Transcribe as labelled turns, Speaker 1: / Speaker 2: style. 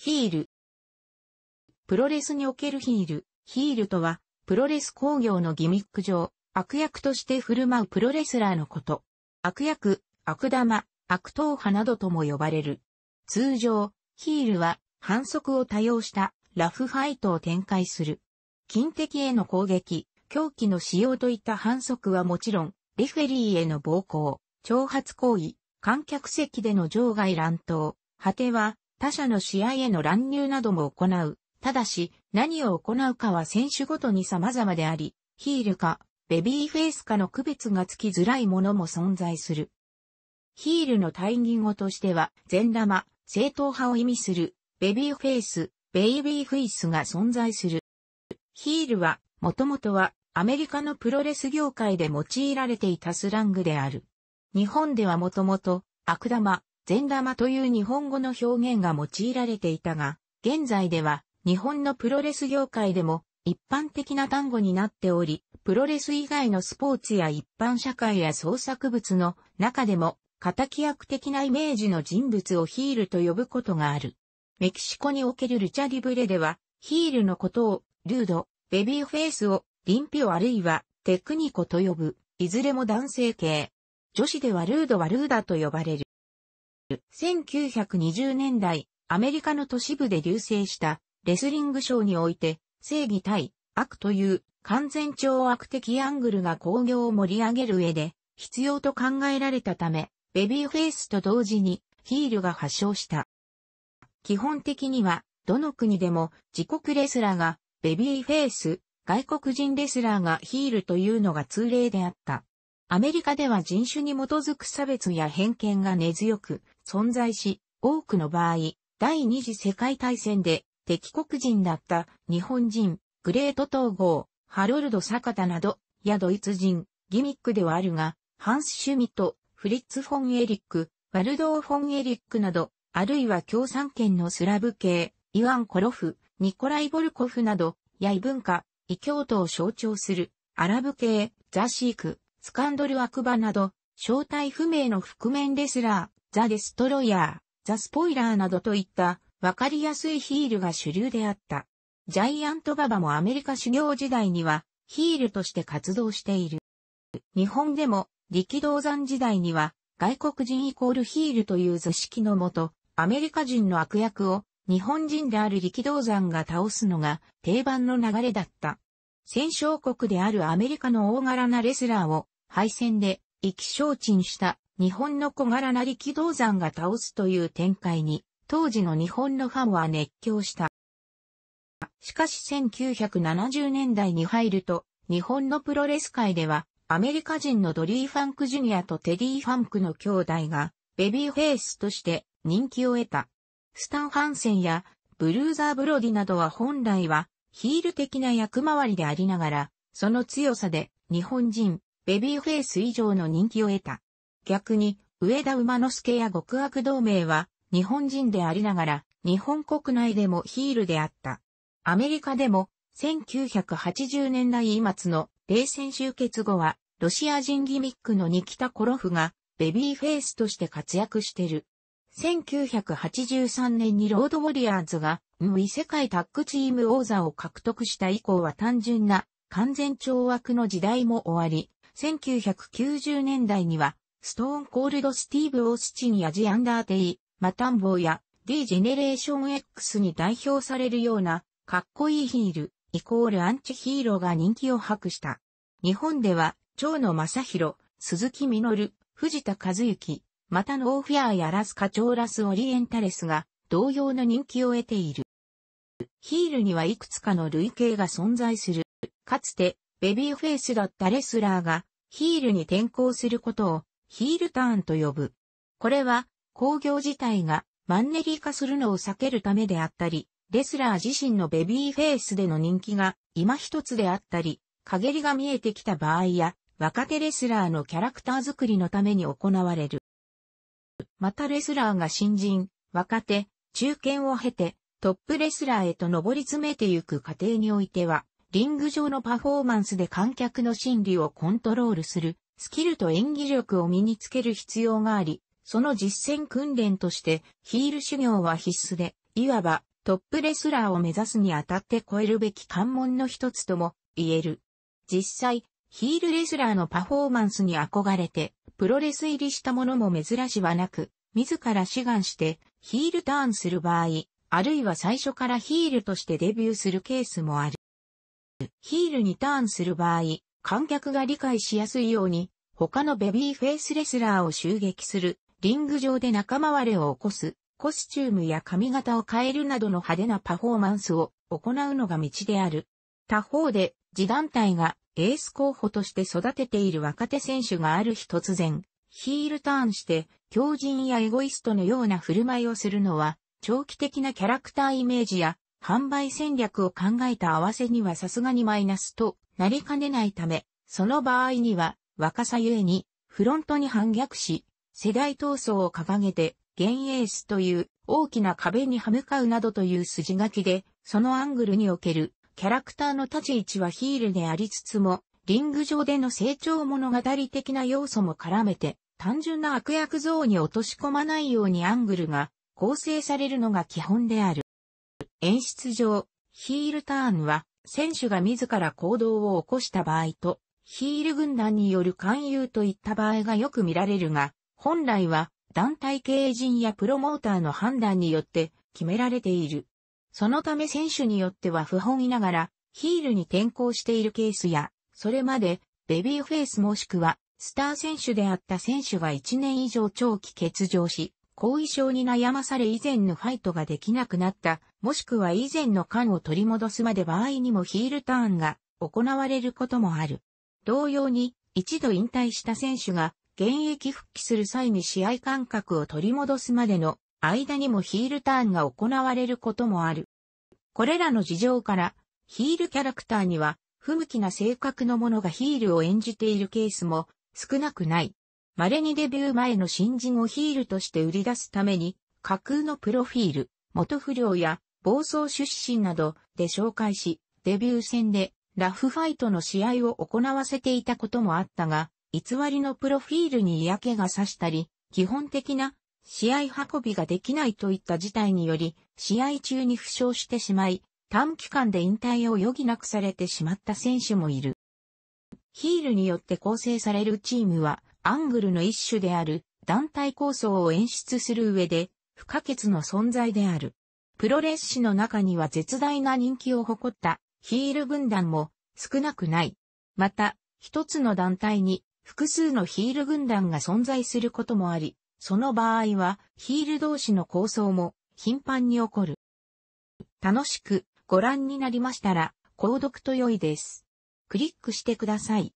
Speaker 1: ヒール。プロレスにおけるヒール、ヒールとは、プロレス工業のギミック上、悪役として振る舞うプロレスラーのこと。悪役、悪玉、悪党派などとも呼ばれる。通常、ヒールは、反則を多用したラフファイトを展開する。近敵への攻撃、狂気の使用といった反則はもちろん、レフェリーへの暴行、挑発行為、観客席での場外乱闘、果ては、他社の試合への乱入なども行う。ただし、何を行うかは選手ごとに様々であり、ヒールか、ベビーフェイスかの区別がつきづらいものも存在する。ヒールの対義語としては、善玉、正統派を意味する、ベビーフェイス、ベイビーフェイスが存在する。ヒールは、もともとは、アメリカのプロレス業界で用いられていたスラングである。日本ではもともと、悪玉、善玉という日本語の表現が用いられていたが、現在では日本のプロレス業界でも一般的な単語になっており、プロレス以外のスポーツや一般社会や創作物の中でも、敵役的なイメージの人物をヒールと呼ぶことがある。メキシコにおけるルチャリブレでは、ヒールのことを、ルード、ベビーフェイスを、リンピオあるいは、テクニコと呼ぶ、いずれも男性系。女子ではルードはルーダと呼ばれる。る1920年代、アメリカの都市部で流星したレスリングショーにおいて、正義対悪という完全超悪的アングルが興行を盛り上げる上で必要と考えられたため、ベビーフェイスと同時にヒールが発症した。基本的には、どの国でも自国レスラーがベビーフェイス、外国人レスラーがヒールというのが通例であった。アメリカでは人種に基づく差別や偏見が根強く存在し、多くの場合、第二次世界大戦で敵国人だった日本人、グレート統合、ハロルド・サカタなど、やドイツ人、ギミックではあるが、ハンス・シュミット、フリッツ・フォン・エリック、ワルドー・フォン・エリックなど、あるいは共産圏のスラブ系、イワン・コロフ、ニコライ・ボルコフなど、や異文化、異教徒を象徴する、アラブ系、ザ・シーク、スカンドル・悪場など、正体不明の覆面レスラー、ザ・デストロイヤー、ザ・スポイラーなどといったわかりやすいヒールが主流であった。ジャイアント・ババもアメリカ修行時代にはヒールとして活動している。日本でも力道山時代には外国人イコールヒールという図式のもと、アメリカ人の悪役を日本人である力道山が倒すのが定番の流れだった。戦勝国であるアメリカの大柄なレスラーを敗戦で意気消沈した日本の小柄な力道山が倒すという展開に、当時の日本のファンは熱狂した。しかし1970年代に入ると、日本のプロレス界では、アメリカ人のドリー・ファンク・ジュニアとテディ・ファンクの兄弟が、ベビーフェイスとして人気を得た。スタン・ハンセンやブルーザー・ブロディなどは本来はヒール的な役回りでありながら、その強さで日本人、ベビーフェイス以上の人気を得た。逆に、上田馬之助や極悪同盟は、日本人でありながら、日本国内でもヒールであった。アメリカでも、1980年代末の冷戦終結後は、ロシア人ギミックのニキタ・コロフが、ベビーフェイスとして活躍してる。1983年にロードウォリアーズが、無異世界タッグチーム王座を獲得した以降は単純な、完全懲悪の時代も終わり、1990年代には、ストーンコールドスティーブ・オースチンやジ・アンダーテイ、マタンボーや D ジェネレーション X に代表されるような、かっこいいヒール、イコールアンチヒーローが人気を博した。日本では、蝶野正宏、鈴木みのる、藤田和幸、またノーフィアーやラスカチョーラスオリエンタレスが同様の人気を得ている。ヒールにはいくつかの類型が存在する。かつて、ベビーフェイスだったレスラーがヒールに転向することをヒールターンと呼ぶ。これは工業自体がマンネリ化するのを避けるためであったり、レスラー自身のベビーフェイスでの人気が今一つであったり、陰りが見えてきた場合や、若手レスラーのキャラクター作りのために行われる。またレスラーが新人、若手、中堅を経て、トップレスラーへと上り詰めてゆく過程においては、リング上のパフォーマンスで観客の心理をコントロールする、スキルと演技力を身につける必要があり、その実践訓練としてヒール修行は必須で、いわばトップレスラーを目指すにあたって超えるべき関門の一つとも言える。実際、ヒールレスラーのパフォーマンスに憧れて、プロレス入りしたものも珍しはなく、自ら志願してヒールターンする場合、あるいは最初からヒールとしてデビューするケースもある。ヒールにターンする場合、観客が理解しやすいように、他のベビーフェイスレスラーを襲撃する、リング上で仲間割れを起こす、コスチュームや髪型を変えるなどの派手なパフォーマンスを行うのが道である。他方で、自団体がエース候補として育てている若手選手がある日突然、ヒールターンして、強人やエゴイストのような振る舞いをするのは、長期的なキャラクターイメージや販売戦略を考えた合わせにはさすがにマイナスとなりかねないため、その場合には若さゆえにフロントに反逆し、世代闘争を掲げて、現エースという大きな壁に歯向かうなどという筋書きで、そのアングルにおけるキャラクターの立ち位置はヒールでありつつも、リング上での成長物語的な要素も絡めて、単純な悪役像に落とし込まないようにアングルが構成されるのが基本である。演出上、ヒールターンは、選手が自ら行動を起こした場合と、ヒール軍団による勧誘といった場合がよく見られるが、本来は団体経営陣やプロモーターの判断によって決められている。そのため選手によっては不本意ながらヒールに転向しているケースや、それまでベビーフェイスもしくはスター選手であった選手が1年以上長期欠場し、後遺症に悩まされ以前のファイトができなくなった、もしくは以前の感を取り戻すまで場合にもヒールターンが行われることもある。同様に、一度引退した選手が現役復帰する際に試合感覚を取り戻すまでの間にもヒールターンが行われることもある。これらの事情から、ヒールキャラクターには不向きな性格のものがヒールを演じているケースも少なくない。稀にデビュー前の新人をヒールとして売り出すために、架空のプロフィール、元不良や暴走出身などで紹介し、デビュー戦でラフファイトの試合を行わせていたこともあったが、偽りのプロフィールに嫌気がさしたり、基本的な試合運びができないといった事態により、試合中に負傷してしまい、短期間で引退を余儀なくされてしまった選手もいる。ヒールによって構成されるチームは、アングルの一種である団体構想を演出する上で不可欠の存在である。プロレス史の中には絶大な人気を誇ったヒール軍団も少なくない。また、一つの団体に複数のヒール軍団が存在することもあり、その場合はヒール同士の構想も頻繁に起こる。楽しくご覧になりましたら、購読と良いです。クリックしてください。